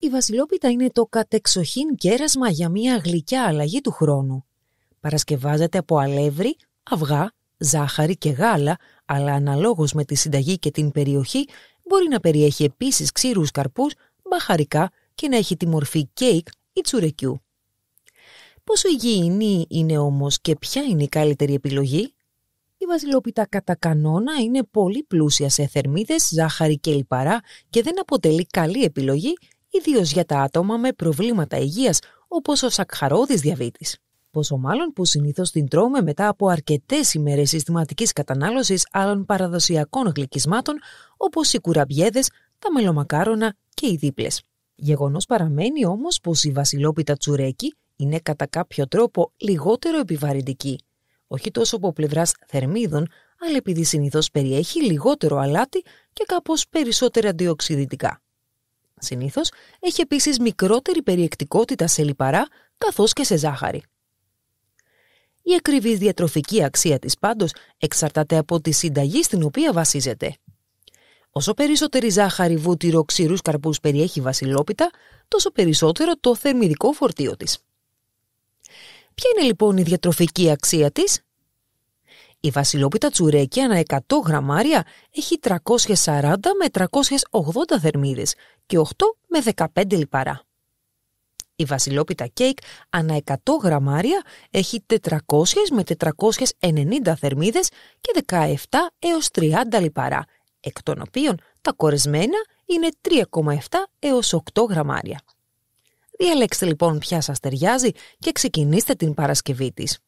Η Βασιλόπιτα είναι το κατεξοχήν κέρασμα για μια γλυκιά αλλαγή του χρόνου. Παρασκευάζεται από αλεύρι, αυγά, ζάχαρη και γάλα, αλλά αναλόγως με τη συνταγή και την περιοχή μπορεί να περιέχει επίσης ξύρους καρπούς, μπαχαρικά και να έχει τη μορφή κέικ ή τσουρεκιού. Πόσο υγιεινή είναι όμως και ποια είναι η καλύτερη επιλογή? Η βασιλόπιτα κατά κανόνα είναι πολύ πλούσια σε θερμίδες, ζάχαρη και λιπαρά και δεν αποτελεί καλή επιλογή ιδίως για τα άτομα με προβλήματα υγείας όπως ο σακχαρόδης διαβήτης. Πόσο μάλλον που συνήθως την τρώμε μετά από αρκετές ημέρες συστηματικής κατανάλωσης άλλων παραδοσιακών γλυκισμάτων όπως οι κουραμπιέδες, τα μελομακάρονα και οι δίπλες. Γεγονός παραμένει όμως πως η βασιλόπιτα τσουρέκι είναι κατά κάποιο τρόπο λιγότερο επιβαρυντική. Όχι τόσο από πλευράς θερμίδων, αλλά επειδή συνήθως περιέχει λιγότερο αλάτι και κάπως περισσότερα αντιοξυδητικά συνήθως, έχει επίσης μικρότερη περιεκτικότητα σε λιπαρά καθώς και σε ζάχαρη. Η ακριβή διατροφική αξία της πάντως εξαρτάται από τη συνταγή στην οποία βασίζεται. Όσο περισσότερη ζάχαρη, βούτυρο, ξηρούς καρπούς περιέχει βασιλόπιτα, τόσο περισσότερο το θερμιδικό φορτίο της. Ποια είναι λοιπόν η διατροφική αξία της? Η βασιλόπιτα τσουρέκια ανά 100 γραμμάρια έχει 340 με 380 θερμίδες και 8 με 15 λιπαρά. Η βασιλόπιτα κέικ ανά 100 γραμμάρια έχει 400 με 490 θερμίδες και 17 έως 30 λιπαρά, εκ των οποίων τα κορεσμένα είναι 3,7 έως 8 γραμμάρια. Διαλέξτε λοιπόν ποια σας ταιριάζει και ξεκινήστε την Παρασκευή της.